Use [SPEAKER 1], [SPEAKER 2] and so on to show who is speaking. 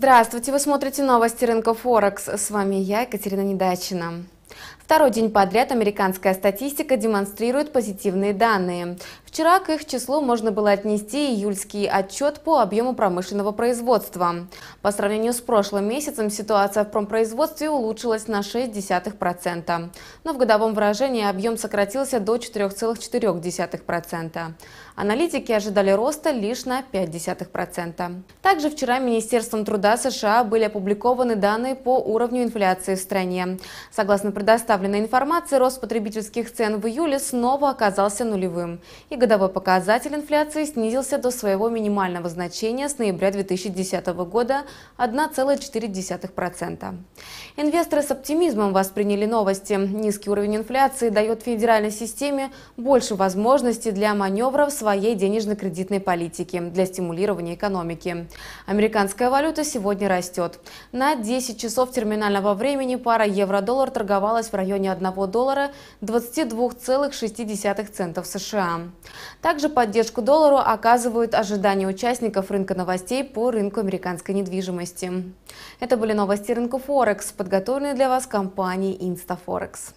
[SPEAKER 1] Здравствуйте, вы смотрите новости рынка Форекс. С вами я, Екатерина Недачина. Второй день подряд американская статистика демонстрирует позитивные данные. Вчера к их числу можно было отнести июльский отчет по объему промышленного производства. По сравнению с прошлым месяцем ситуация в промпроизводстве улучшилась на 0,6%, но в годовом выражении объем сократился до 4,4%. Аналитики ожидали роста лишь на 0,5%. Также вчера Министерством труда США были опубликованы данные по уровню инфляции в стране. Согласно предоставленной информации, рост потребительских цен в июле снова оказался нулевым и годовой показатель инфляции снизился до своего минимального значения с ноября 2010 года 1,4%. Инвесторы с оптимизмом восприняли новости. Низкий уровень инфляции дает федеральной системе больше возможностей для маневров своей денежно-кредитной политики, для стимулирования экономики. Американская валюта сегодня растет. На 10 часов терминального времени пара евро-доллар торговалась в районе 1 доллара 22,6 центов США. Также поддержку доллару оказывают ожидания участников рынка новостей по рынку американской недвижимости. Это были новости рынка Форекс, подготовленные для вас компанией Инстафорекс.